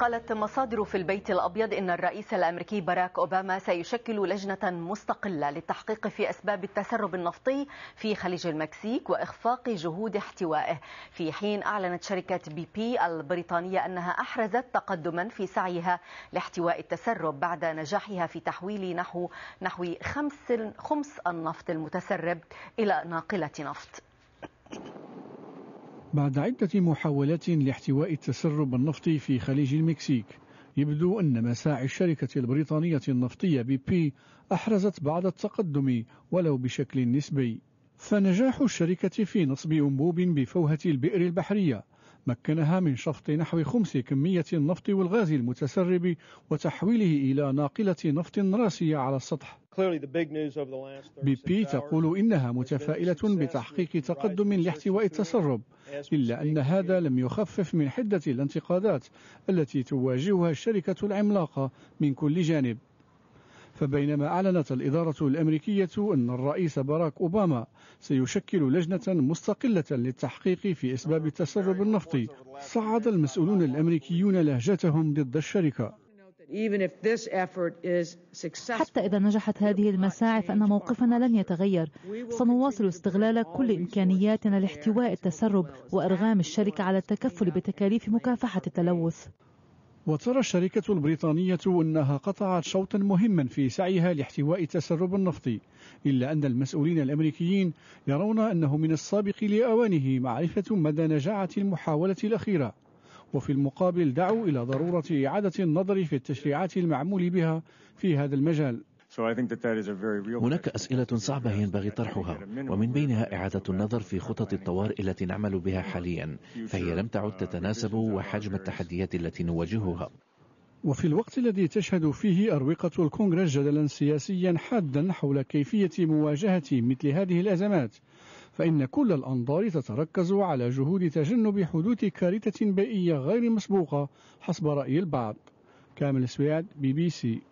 قالت مصادر في البيت الأبيض إن الرئيس الأمريكي باراك أوباما سيشكل لجنة مستقلة للتحقيق في أسباب التسرب النفطي في خليج المكسيك وإخفاق جهود احتوائه في حين أعلنت شركة بي بي البريطانية أنها أحرزت تقدما في سعيها لاحتواء التسرب بعد نجاحها في تحويل نحو نحو خمس خمس النفط المتسرب إلى ناقلة نفط بعد عدة محاولات لاحتواء التسرب النفطي في خليج المكسيك يبدو أن مساعي الشركة البريطانية النفطية بي بي أحرزت بعض التقدم ولو بشكل نسبي فنجاح الشركة في نصب أنبوب بفوهة البئر البحرية مكنها من شفط نحو خمس كمية النفط والغاز المتسرب وتحويله إلى ناقلة نفط راسية على السطح بي بي تقول إنها متفائلة بتحقيق تقدم لاحتواء التسرب إلا أن هذا لم يخفف من حدة الانتقادات التي تواجهها الشركة العملاقة من كل جانب فبينما أعلنت الإدارة الأمريكية أن الرئيس باراك أوباما سيشكل لجنة مستقلة للتحقيق في أسباب التسرب النفطي صعد المسؤولون الأمريكيون لهجتهم ضد الشركة حتى إذا نجحت هذه المساعي فإن موقفنا لن يتغير سنواصل استغلال كل إمكانياتنا لاحتواء التسرب وإرغام الشركة على التكفل بتكاليف مكافحة التلوث وترى الشركة البريطانية أنها قطعت شوطا مهما في سعيها لاحتواء تسرب النفط إلا أن المسؤولين الأمريكيين يرون أنه من السابق لأوانه معرفة مدى نجاعة المحاولة الأخيرة وفي المقابل دعوا إلى ضرورة إعادة النظر في التشريعات المعمول بها في هذا المجال هناك أسئلة صعبة ينبغي طرحها ومن بينها إعادة النظر في خطط الطوارئ التي نعمل بها حاليا فهي لم تعد تتناسب وحجم التحديات التي نواجهها وفي الوقت الذي تشهد فيه أروقة الكونغرس جدلا سياسيا حادا حول كيفية مواجهة مثل هذه الأزمات فإن كل الأنظار تتركز على جهود تجنب حدوث كارثة بيئية غير مسبوقة حسب رأي البعض كامل سويعد بي بي سي